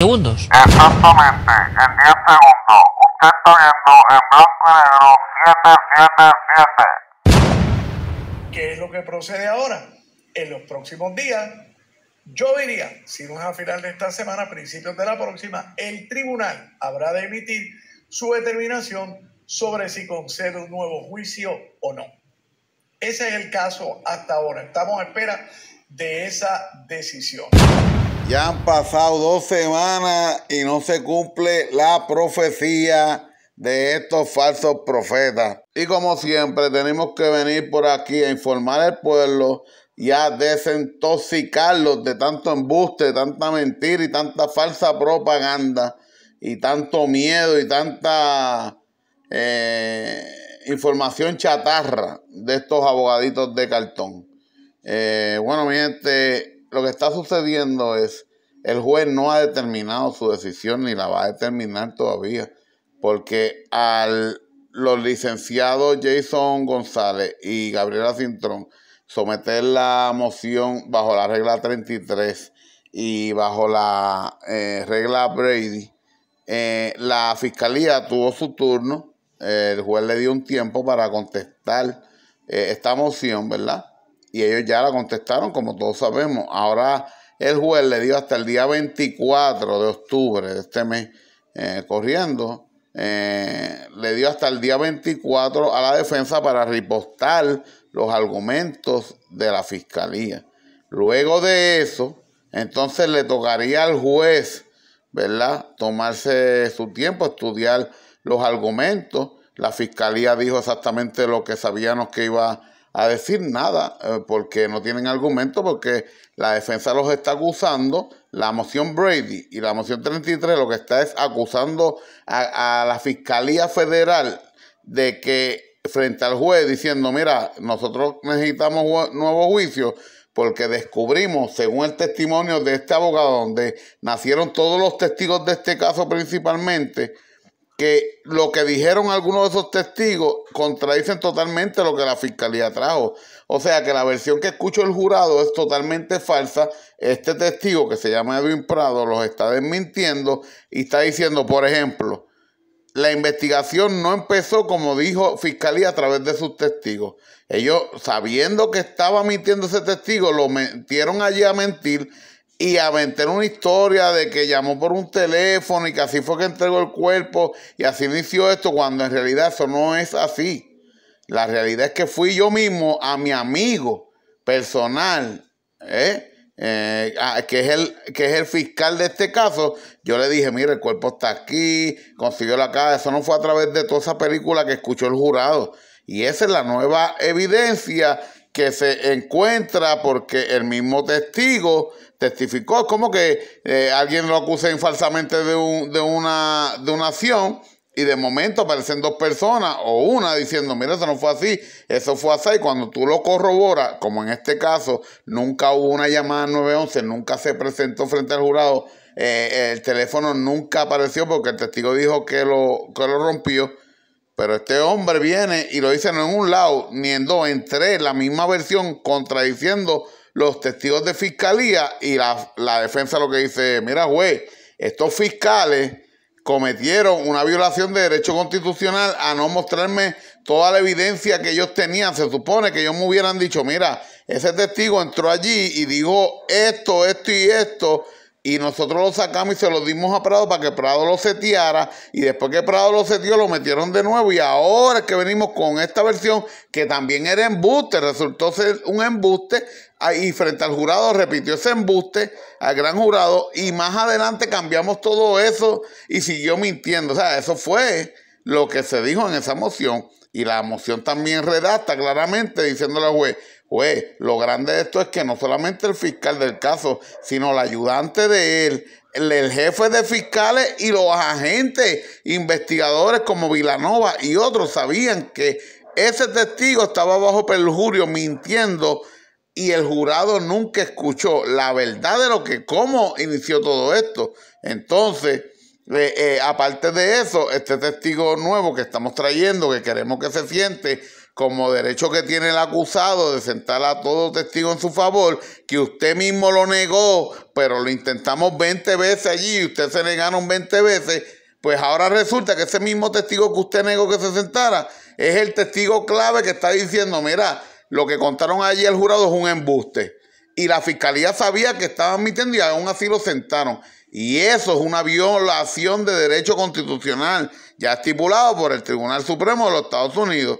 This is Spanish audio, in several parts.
segundos. Exactamente, en segundos. Usted está viendo en blanco ¿Qué es lo que procede ahora? En los próximos días, yo diría, si no es a final de esta semana, principios de la próxima, el tribunal habrá de emitir su determinación sobre si concede un nuevo juicio o no. Ese es el caso hasta ahora. Estamos a espera de esa decisión. Ya han pasado dos semanas y no se cumple la profecía de estos falsos profetas. Y como siempre tenemos que venir por aquí a informar al pueblo y a desintoxicarlos de tanto embuste, tanta mentira y tanta falsa propaganda y tanto miedo y tanta eh, información chatarra de estos abogaditos de cartón. Eh, bueno, mi gente, lo que está sucediendo es el juez no ha determinado su decisión ni la va a determinar todavía, porque al los licenciados Jason González y Gabriela Cintrón someter la moción bajo la regla 33 y bajo la eh, regla Brady, eh, la fiscalía tuvo su turno, el juez le dio un tiempo para contestar eh, esta moción, ¿verdad? Y ellos ya la contestaron, como todos sabemos. Ahora el juez le dio hasta el día 24 de octubre de este mes eh, corriendo, eh, le dio hasta el día 24 a la defensa para ripostar los argumentos de la fiscalía. Luego de eso, entonces le tocaría al juez, ¿verdad?, tomarse su tiempo, estudiar los argumentos. La fiscalía dijo exactamente lo que sabíamos que iba a decir nada eh, porque no tienen argumento, porque la defensa los está acusando. La moción Brady y la moción 33 lo que está es acusando a, la Fiscalía Federal de que frente al juez diciendo, mira, nosotros necesitamos un nuevo juicio porque descubrimos, según el testimonio de este abogado, donde nacieron todos los testigos de este caso principalmente, que lo que dijeron algunos de esos testigos contradicen totalmente lo que la fiscalía trajo. O sea que la versión que escucho el jurado es totalmente falsa. Este testigo que se llama Edwin Prado los está desmintiendo y está diciendo, por ejemplo, la investigación no empezó como dijo Fiscalía a través de sus testigos. Ellos, sabiendo que estaba mintiendo ese testigo, lo metieron allí a mentir y vender una historia de que llamó por un teléfono y que así fue que entregó el cuerpo y así inició esto, cuando en realidad eso no es así. La realidad es que fui yo mismo a mi amigo personal, ¿eh? Eh, ah, que, es el, que es el fiscal de este caso, yo le dije, mire, el cuerpo está aquí, consiguió la casa. eso no fue a través de toda esa película que escuchó el jurado. Y esa es la nueva evidencia que se encuentra porque el mismo testigo testificó, es como que eh, alguien lo acusa falsamente de, de, una, de una acción y de momento aparecen dos personas o una diciendo, mira, eso no fue así, eso fue así. cuando tú lo corroboras, como en este caso, nunca hubo una llamada 911, nunca se presentó frente al jurado, eh, el teléfono nunca apareció porque el testigo dijo que lo, que lo rompió pero este hombre viene y lo dice no en un lado ni en dos, en tres, la misma versión, contradiciendo los testigos de fiscalía y la, defensa lo que dice, mira güey, estos fiscales cometieron una violación de derecho constitucional a no mostrarme toda la evidencia que ellos tenían. Se supone que ellos me hubieran dicho, mira, ese testigo entró allí y dijo esto, esto y esto, y nosotros lo sacamos y se lo dimos a Prado para que Prado lo seteara y después que Prado lo seteó lo metieron de nuevo y ahora es que venimos con esta versión que también era embuste, resultó ser un embuste y frente al jurado repitió ese embuste al gran jurado y más adelante cambiamos todo eso y siguió mintiendo, o sea, eso fue lo que se dijo en esa moción y la moción también redacta claramente diciéndole al juez pues lo grande de esto es que no solamente el fiscal del caso, sino el ayudante de él, el, jefe de fiscales y los agentes investigadores como Vilanova y otros sabían que ese testigo estaba bajo perjurio mintiendo y el jurado nunca escuchó la verdad de lo que, cómo inició todo esto. Entonces, eh, eh, aparte de eso, este testigo nuevo que estamos trayendo, que queremos que se siente, como derecho que tiene el acusado de sentar a todo testigo en su favor, que usted mismo lo negó, pero lo intentamos 20 veces allí y usted se negaron 20 veces, pues ahora resulta que ese mismo testigo que usted negó que se sentara es el testigo clave que está diciendo, mira, lo que contaron allí el jurado es un embuste. Y la fiscalía sabía que estaban mintiendo y aún así lo sentaron. Y eso es una violación de derecho constitucional ya estipulado por el Tribunal Supremo de los Estados Unidos.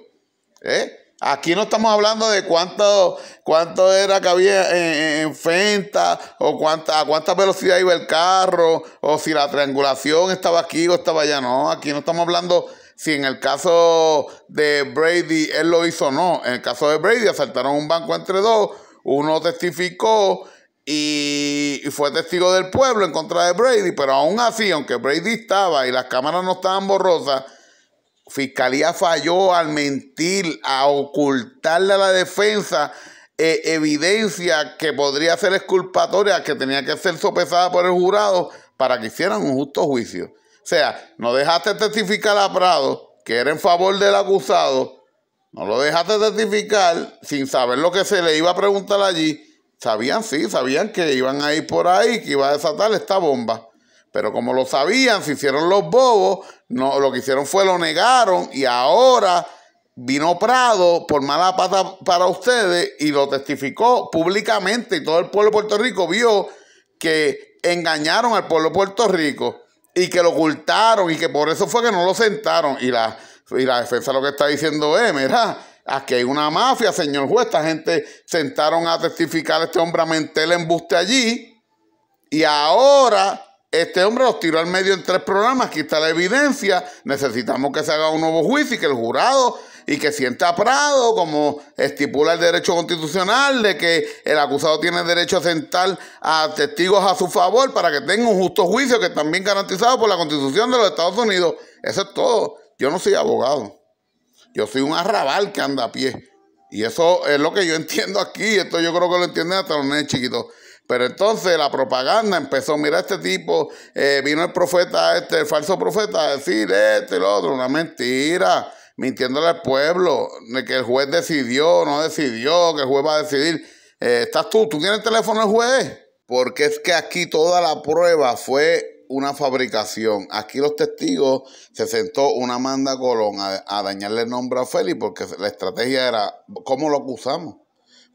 ¿Eh? Aquí no estamos hablando de cuánto, cuánto era que había en, Fenta, o cuánta, a cuánta velocidad iba el carro, o si la triangulación estaba aquí o estaba allá. No, aquí no estamos hablando si en el caso de Brady él lo hizo o no. En el caso de Brady asaltaron un banco entre dos, uno testificó y fue testigo del pueblo en contra de Brady, pero aún así, aunque Brady estaba y las cámaras no estaban borrosas, Fiscalía falló al mentir, a ocultarle a la defensa eh, evidencia que podría ser exculpatoria, que tenía que ser sopesada por el jurado para que hicieran un justo juicio. O sea, no dejaste testificar a Prado, que era en favor del acusado, no lo dejaste testificar sin saber lo que se le iba a preguntar allí. Sabían, sí, sabían que iban a ir por ahí, que iba a desatar esta bomba. Pero como lo sabían, se hicieron los bobos no, lo que hicieron fue lo negaron y ahora vino Prado por mala pata para ustedes y lo testificó públicamente y todo el pueblo de Puerto Rico vio que engañaron al pueblo de Puerto Rico y que lo ocultaron y que por eso fue que no lo sentaron y la, la defensa lo que está diciendo es, mira, aquí hay una mafia, señor juez, esta gente sentaron a testificar este hombre a mentel embuste allí y ahora este hombre los tiró al medio en tres programas. Aquí está la evidencia. Necesitamos que se haga un nuevo juicio y que el jurado y que sienta Prado, como estipula el derecho constitucional, de que el acusado tiene derecho a sentar a testigos a su favor para que tenga un justo juicio que también garantizado por la constitución de los Estados Unidos. Eso es todo. Yo no soy abogado. Yo soy un arrabal que anda a pie. Y eso es lo que yo entiendo aquí. Esto yo creo que lo entienden hasta los niños chiquitos. Pero entonces la propaganda empezó, mira este tipo, eh, vino el profeta este, el falso profeta, a decir esto y lo otro, una mentira, mintiéndole al pueblo, de que el juez decidió, no decidió, que el juez va a decidir. Eh, ¿Estás tú? ¿Tú tienes el teléfono del juez? Porque es que aquí toda la prueba fue una fabricación. Aquí los testigos se sentó una Amanda Colón a, a dañarle el nombre a Félix porque la estrategia era, ¿cómo lo acusamos?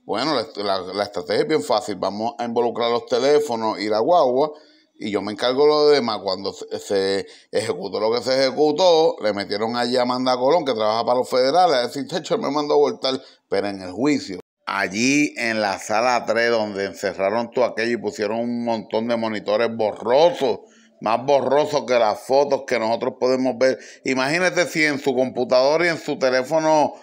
Bueno, la, estrategia es bien fácil. Vamos a involucrar los teléfonos y la guagua y yo me encargo de lo demás. Cuando se, ejecutó lo que se ejecutó, le metieron a Amanda Colón, que trabaja para los federales, a decir, techo, me mandó a voltar, pero en el juicio. Allí en la sala 3 donde encerraron todo aquello y pusieron un montón de monitores borrosos, más borrosos que las fotos que nosotros podemos ver. Imagínate si en su computadora y en su teléfono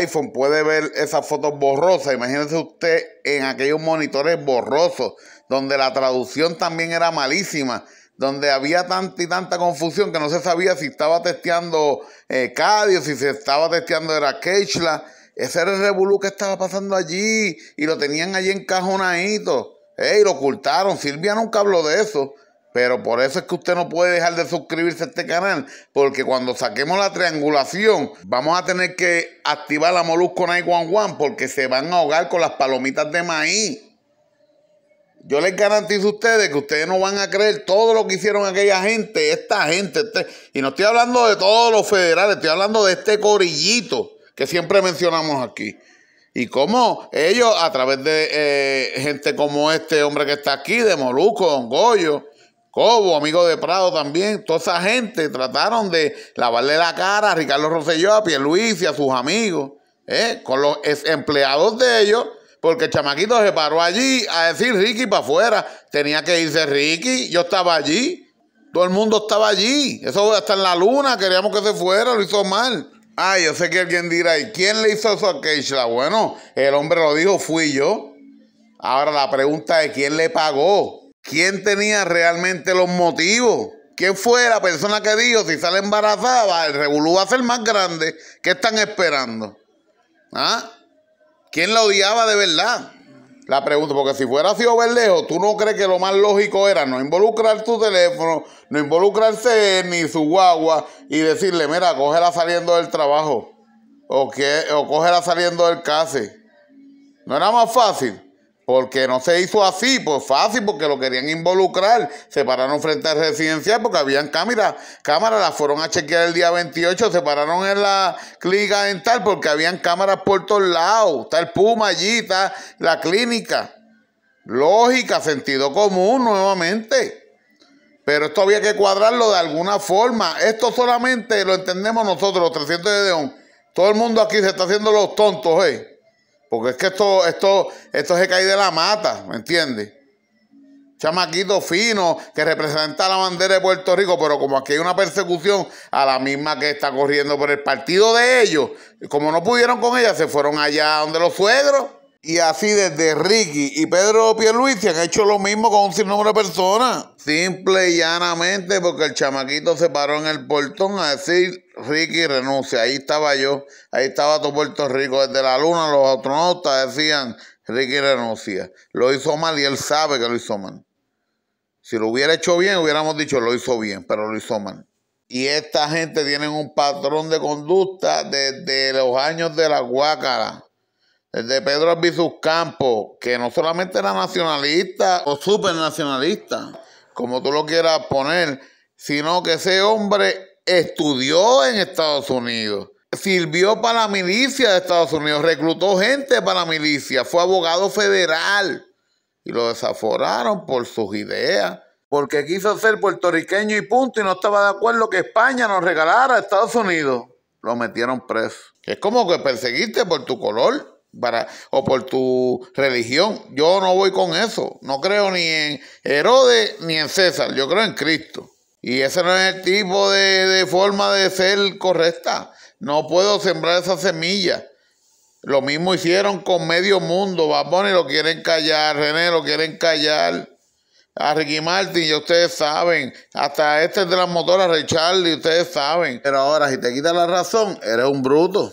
iPhone puede ver esas fotos borrosas. Imagínense usted en aquellos monitores borrosos, donde la traducción también era malísima, donde había tanta y tanta confusión que no se sabía si estaba testeando eh, Cadio, si se estaba testeando era Keishla. Ese era el que estaba pasando allí y lo tenían allí encajonadito. y lo ocultaron. Silvia nunca habló de eso. Pero por eso es que usted no puede dejar de suscribirse a este canal, porque cuando saquemos la triangulación, vamos a tener que activar la Molusco One porque se van a ahogar con las palomitas de maíz. Yo les garantizo a ustedes que ustedes no van a creer todo lo que hicieron aquella gente, esta gente. Este, y no estoy hablando de todos los federales, estoy hablando de este corillito que siempre mencionamos aquí. Y cómo ellos, a través de eh, gente como este hombre que está aquí, de Molusco, Don Goyo, Cobo, amigo de Prado también, toda esa gente trataron de lavarle la cara a Ricardo Rosselló, a y a sus amigos, ¿eh? con los empleados de ellos, porque el chamaquito se paró allí a decir Ricky para afuera. Tenía que irse Ricky, yo estaba allí. Todo el mundo estaba allí. Eso está en la luna, queríamos que se fuera, lo hizo mal. Ay, yo sé que alguien dirá, ¿y quién le hizo eso a Keishla? Bueno, el hombre lo dijo, fui yo. Ahora la pregunta es, ¿quién le pagó? ¿Quién tenía realmente los motivos? ¿Quién fue la persona que dijo, si sale embarazada, el revolú va a ser más grande? ¿Qué están esperando? ¿Ah? ¿Quién la odiaba de verdad? La pregunta, porque si fuera o Berlejo, ¿tú no crees que lo más lógico era no involucrar tu teléfono, no involucrarse ni su guagua y decirle, mira, cógela saliendo del trabajo o, que, o cógela saliendo del case? ¿No era más fácil? Porque no se hizo así, pues fácil, porque lo querían involucrar. Se pararon frente al residencial porque habían cámaras. Cámaras las fueron a chequear el día 28, se pararon en la clínica dental porque habían cámaras por todos lados. Está el Puma allí, está la clínica. Lógica, sentido común nuevamente. Pero esto había que cuadrarlo de alguna forma. Esto solamente lo entendemos nosotros, los 300 de Deón. Todo el mundo aquí se está haciendo los tontos, ¿eh? Porque es que esto, esto, esto se cae de la mata, ¿me entiendes? Chamaquito fino que representa la bandera de Puerto Rico, pero como aquí hay una persecución a la misma que está corriendo por el partido de ellos, como no pudieron con ella, se fueron allá donde los suegros. Y así desde Ricky y Pedro se han hecho lo mismo con un sinnúmero de personas. Simple y llanamente porque el chamaquito se paró en el portón a decir, Ricky renuncia. Ahí estaba yo, ahí estaba todo Puerto Rico. Desde la luna los astronautas decían, Ricky renuncia. Lo hizo mal y él sabe que lo hizo mal. Si lo hubiera hecho bien, hubiéramos dicho, lo hizo bien, pero lo hizo mal. Y esta gente tiene un patrón de conducta desde los años de la guácara de Pedro Albizu Campos, que no solamente era nacionalista o nacionalista, como tú lo quieras poner, sino que ese hombre estudió en Estados Unidos, sirvió para la milicia de Estados Unidos, reclutó gente para la milicia, fue abogado federal y lo desaforaron por sus ideas, porque quiso ser puertorriqueño y punto y no estaba de acuerdo que España nos regalara a Estados Unidos. Lo metieron preso. Es como que perseguiste por tu color para, o por tu religión. Yo no voy con eso. No creo ni en Herodes ni en César. Yo creo en Cristo. Y ese no es el tipo de, forma de ser correcta. No puedo sembrar esa semilla. Lo mismo hicieron con medio mundo. Baboni lo quieren callar, René lo quieren callar. A Ricky Martin, ya ustedes saben. Hasta este de las motoras, Richard, y ustedes saben. Pero ahora, si te quita la razón, eres un bruto.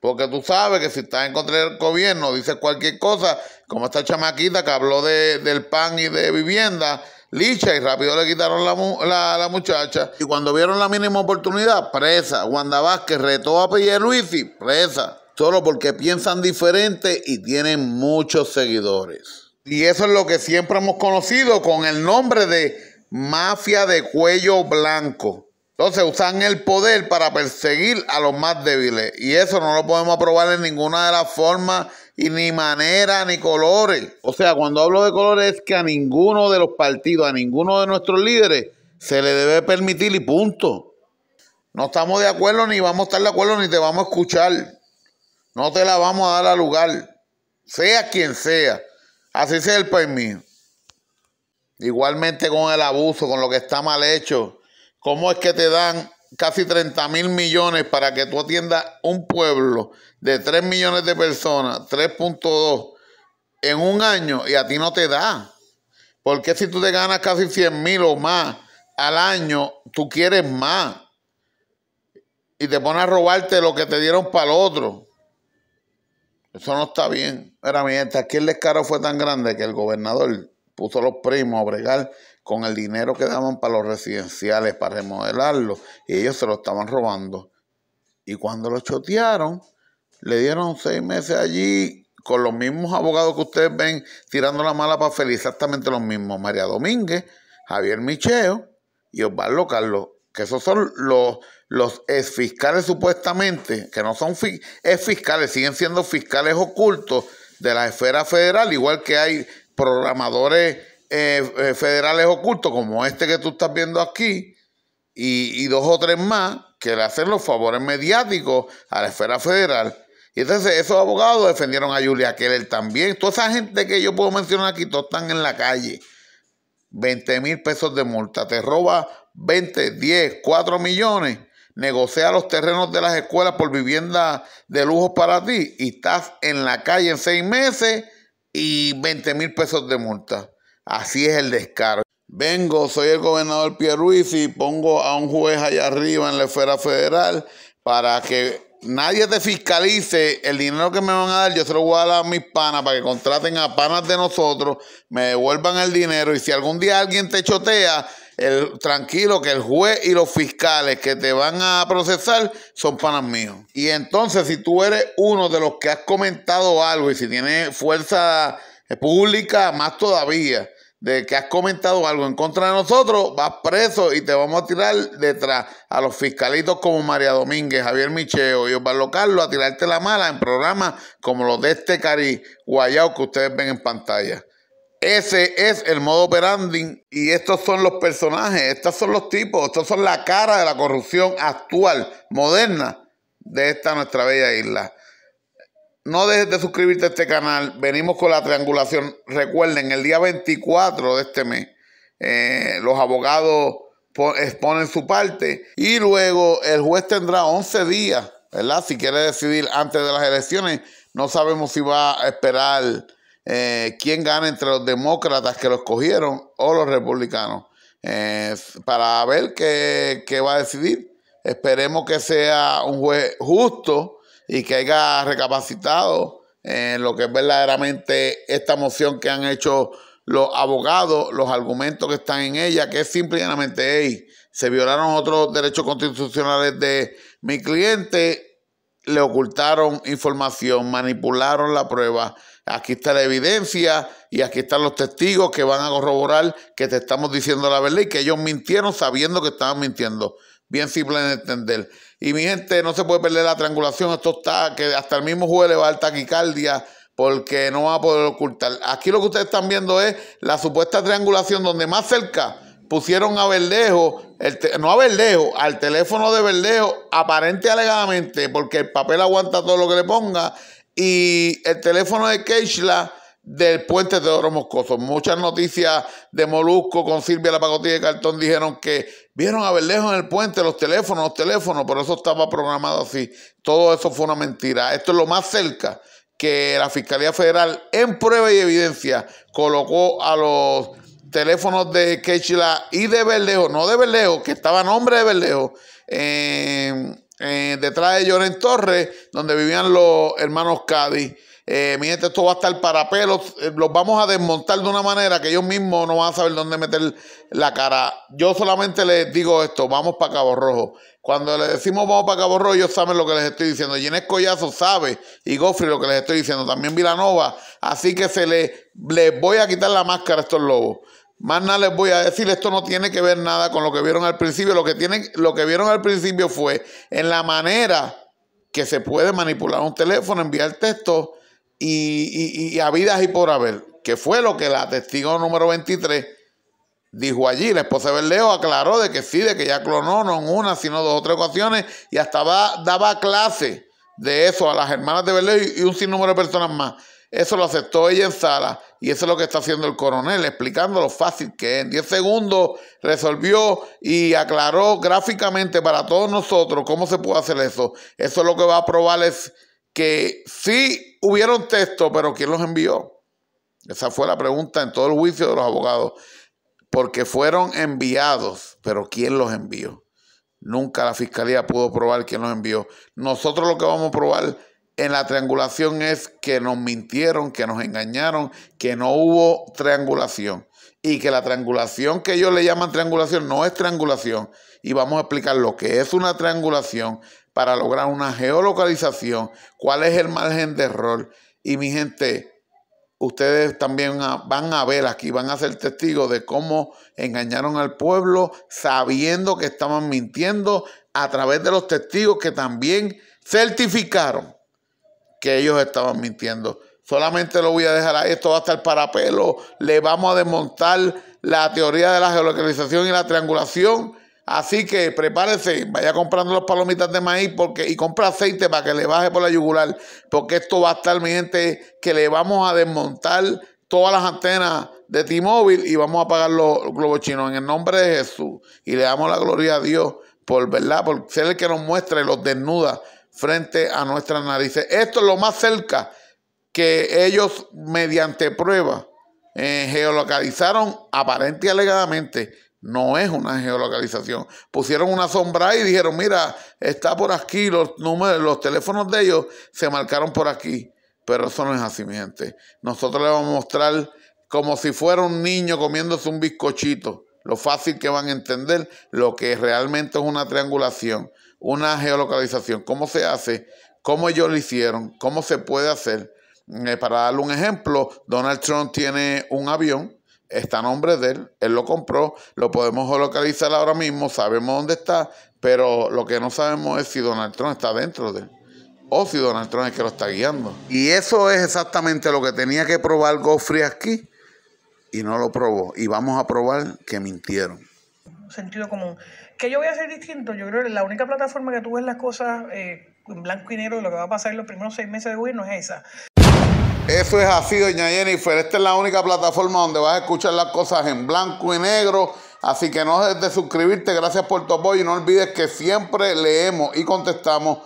Porque tú sabes que si estás en contra del gobierno, dices cualquier cosa, como esta chamaquita que habló del pan y de vivienda, licha y rápido le quitaron la, la, muchacha. Y cuando vieron la mínima oportunidad, presa. Wanda Vázquez retó a y presa. Solo porque piensan diferente y tienen muchos seguidores. Y eso es lo que siempre hemos conocido con el nombre de mafia de cuello blanco. Entonces usan el poder para perseguir a los más débiles. Y eso no lo podemos aprobar en ninguna de las formas, y ni manera, ni colores. O sea, cuando hablo de colores es que a ninguno de los partidos, a ninguno de nuestros líderes, se le debe permitir y punto. No estamos de acuerdo, ni vamos a estar de acuerdo, ni te vamos a escuchar. No te la vamos a dar a lugar. Sea quien sea. Así sea el país mío. Igualmente con el abuso, con lo que está mal hecho ¿Cómo es que te dan casi 30 mil millones para que tú atiendas un pueblo de 3 millones de personas, 3.2, en un año y a ti no te da? Porque si tú te ganas casi 100 mil o más al año, tú quieres más. Y te pones a robarte lo que te dieron para el otro. Eso no está bien. Mira, mi gente, aquí el descaro fue tan grande que el gobernador puso a los primos a bregar con el dinero que daban para los residenciales, para remodelarlo, y ellos se lo estaban robando. Y cuando lo chotearon, le dieron seis meses allí con los mismos abogados que ustedes ven tirando la mala para feliz, exactamente los mismos, María Domínguez, Javier Micheo y Osvaldo Carlos, que esos son los, los exfiscales supuestamente, que no son exfiscales, siguen siendo fiscales ocultos de la esfera federal, igual que hay programadores eh, eh, federales ocultos como este que tú estás viendo aquí y, y, dos o tres más que le hacen los favores mediáticos a la esfera federal. Y entonces esos abogados defendieron a Julia Keller también. Toda esa gente que yo puedo mencionar aquí, todos están en la calle. 20 mil pesos de multa. Te roba 20, 10, 4 millones. Negocia los terrenos de las escuelas por vivienda de lujo para ti. Y estás en la calle en seis meses y 20 mil pesos de multa. Así es el descaro. Vengo, soy el gobernador Ruiz y pongo a un juez allá arriba en la esfera federal para que nadie te fiscalice el dinero que me van a dar. Yo se lo voy a dar a mis panas para que contraten a panas de nosotros, me devuelvan el dinero y si algún día alguien te chotea, el, tranquilo que el juez y los fiscales que te van a procesar son panas míos. Y entonces si tú eres uno de los que has comentado algo y si tienes fuerza pública, más todavía de que has comentado algo en contra de nosotros, vas preso y te vamos a tirar detrás a los fiscalitos como María Domínguez, Javier Micheo y Osvaldo Carlos a tirarte la mala en programas como los de este cari guayao que ustedes ven en pantalla. Ese es el modo operandi y estos son los personajes, estos son los tipos, estos son la cara de la corrupción actual, moderna de esta nuestra bella isla. No dejes de suscribirte a este canal. Venimos con la triangulación. Recuerden, el día 24 de este mes, eh, los abogados exponen su parte y luego el juez tendrá 11 días, ¿verdad? Si quiere decidir antes de las elecciones, no sabemos si va a esperar eh, quién gana entre los demócratas que lo escogieron o los republicanos eh, para ver qué, qué va a decidir. Esperemos que sea un juez justo y que haya recapacitado en lo que es verdaderamente esta moción que han hecho los abogados, los argumentos que están en ella, que es simplemente, hey, se violaron otros derechos constitucionales de mi cliente, le ocultaron información, manipularon la prueba. Aquí está la evidencia y aquí están los testigos que van a corroborar que te estamos diciendo la verdad y que ellos mintieron sabiendo que estaban mintiendo. Bien simple de entender. Y mi gente, no se puede perder la triangulación. Esto está, que hasta el mismo jueves le va a dar taquicardia porque no va a poder ocultar. Aquí lo que ustedes están viendo es la supuesta triangulación donde más cerca pusieron a Verdejo, el no a Verdejo, al teléfono de Verdejo, aparente alegadamente, porque el papel aguanta todo lo que le ponga, y el teléfono de Keishla del puente de Oro Moscoso. Muchas noticias de Molusco con Silvia La Pacotilla de Cartón dijeron que vieron a Berlejo en el puente, los teléfonos, los teléfonos, pero eso estaba programado así. Todo eso fue una mentira. Esto es lo más cerca que la Fiscalía Federal, en prueba y evidencia, colocó a los teléfonos de Quechila y de Berlejo, no de Berlejo, que estaba a nombre de Berlejo, detrás de Lloren Torres, donde vivían los hermanos Cádiz. Eh, esto va a estar para eh, Los vamos a desmontar de una manera que ellos mismos no van a saber dónde meter la cara. Yo solamente les digo esto: vamos para Cabo Rojo. Cuando les decimos vamos para Cabo Rojo, ellos saben lo que les estoy diciendo. Ginés Collazo sabe y Goffrey lo que les estoy diciendo. También Vilanova. Así que se le, les voy a quitar la máscara a estos lobos. Más nada les voy a decir, esto no tiene que ver nada con lo que vieron al principio. Lo que, tienen, lo que vieron al principio fue en la manera que se puede manipular un teléfono, enviar texto y, y, y, habidas y por haber, que fue lo que la testigo número 23 dijo allí. La esposa de Berleo aclaró de que sí, de que ya clonó no en una, sino dos o tres ocasiones y hasta va, daba clase de eso a las hermanas de Berleo y, un sinnúmero de personas más. Eso lo aceptó ella en sala y eso es lo que está haciendo el coronel, explicando lo fácil que En 10 segundos resolvió y aclaró gráficamente para todos nosotros cómo se puede hacer eso. Eso es lo que va a probar que sí Hubieron texto, pero ¿quién los envió? Esa fue la pregunta en todo el juicio de los abogados. Porque fueron enviados, pero ¿quién los envió? Nunca la fiscalía pudo probar quién los envió. Nosotros lo que vamos a probar en la triangulación es que nos mintieron, que nos engañaron, que no hubo triangulación. Y que la triangulación que ellos le llaman triangulación no es triangulación. Y vamos a explicar lo que es una triangulación, para lograr una geolocalización, cuál es el margen de error. Y mi gente, ustedes también van a ver aquí, van a ser testigos de cómo engañaron al pueblo sabiendo que estaban mintiendo a través de los testigos que también certificaron que ellos estaban mintiendo. Solamente lo voy a dejar ahí, esto hasta el parapelo. Le vamos a desmontar la teoría de la geolocalización y la triangulación Así que prepárese, vaya comprando los palomitas de maíz porque, y compra aceite para que le baje por la yugular, porque esto va a estar, mi gente, que le vamos a desmontar todas las antenas de T-Mobile y vamos a pagar los globos chinos en el nombre de Jesús. Y le damos la gloria a Dios por, ¿verdad? por ser el que nos muestra los desnuda frente a nuestras narices. Esto es lo más cerca que ellos, mediante prueba, eh, geolocalizaron aparente y alegadamente no es una geolocalización. Pusieron una sombra y dijeron, mira, está por aquí, los números, los teléfonos de ellos se marcaron por aquí. Pero eso no es así, mi gente. Nosotros les vamos a mostrar como si fuera un niño comiéndose un bizcochito. Lo fácil que van a entender lo que realmente es una triangulación, una geolocalización, cómo se hace, cómo ellos lo hicieron, cómo se puede hacer. Eh, para darle un ejemplo, Donald Trump tiene un avión está a nombre de él, él lo compró, lo podemos localizar ahora mismo, sabemos dónde está, pero lo que no sabemos es si Donald Trump está dentro de él o si Donald Trump es que lo está guiando. Y eso es exactamente lo que tenía que probar Goffrey aquí y no lo probó. Y vamos a probar que mintieron. Sentido común. ¿Qué yo voy a hacer distinto? Yo creo que la única plataforma que tú ves las cosas eh, en blanco y negro de lo que va a pasar en los primeros seis meses de gobierno es esa. Eso es así, doña Jennifer. Esta es la única plataforma donde vas a escuchar las cosas en blanco y negro. Así que no dejes de suscribirte. Gracias por tu apoyo y no olvides que siempre leemos y contestamos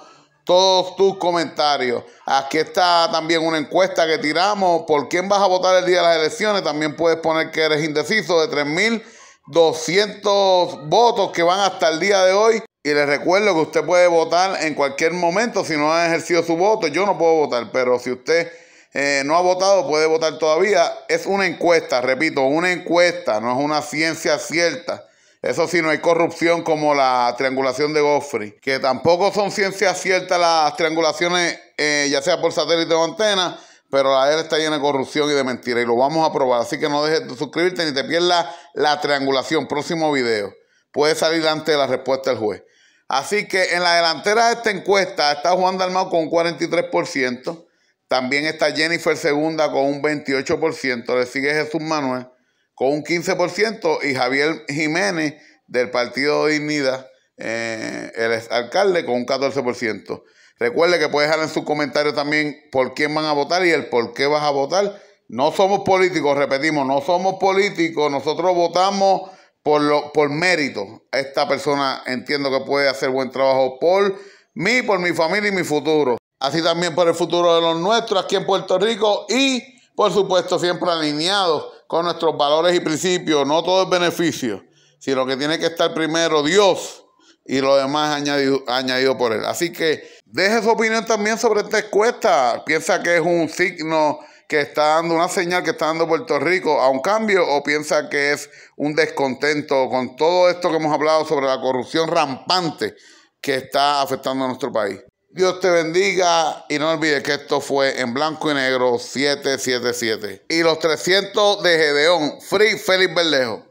todos tus comentarios. Aquí está también una encuesta que tiramos. ¿Por quién vas a votar el día de las elecciones? También puedes poner que eres indeciso de 3.200 votos que van hasta el día de hoy. Y les recuerdo que usted puede votar en cualquier momento si no ha ejercido su voto. Yo no puedo votar, pero si usted eh, no ha votado puede votar todavía. Es una encuesta, repito, una encuesta, no es una ciencia cierta. Eso sí, no hay corrupción como la triangulación de Goffrey, que tampoco son ciencias ciertas las triangulaciones, eh, ya sea por satélite o antena, pero la él está llena de corrupción y de mentira y lo vamos a probar. Así que no dejes de suscribirte ni te pierdas la triangulación. Próximo video. Puede salir antes de la respuesta del juez. Así que en la delantera de esta encuesta está Juan Dalmau con un 43%. También está Jennifer segunda con un 28%. Le sigue Jesús Manuel con un 15% y Javier Jiménez del Partido de Dignidad, eh, el alcalde, con un 14%. Recuerde que puede dejar en sus comentarios también por quién van a votar y el por qué vas a votar. No somos políticos, repetimos, no somos políticos, nosotros votamos por, lo, por mérito. Esta persona entiendo que puede hacer buen trabajo por mí, por mi familia y mi futuro así también por el futuro de los nuestros aquí en Puerto Rico y, por supuesto, siempre alineados con nuestros valores y principios. No todo es beneficio, sino que tiene que estar primero Dios y lo demás añadido, por Él. Así que deje su opinión también sobre esta encuesta. Piensa que es un signo que está dando una señal que está dando Puerto Rico a un cambio o piensa que es un descontento con todo esto que hemos hablado sobre la corrupción rampante que está afectando a nuestro país. Dios te bendiga y no olvides que esto fue en blanco y negro 777. Y los 300 de Gedeón, Free Félix Berlejo.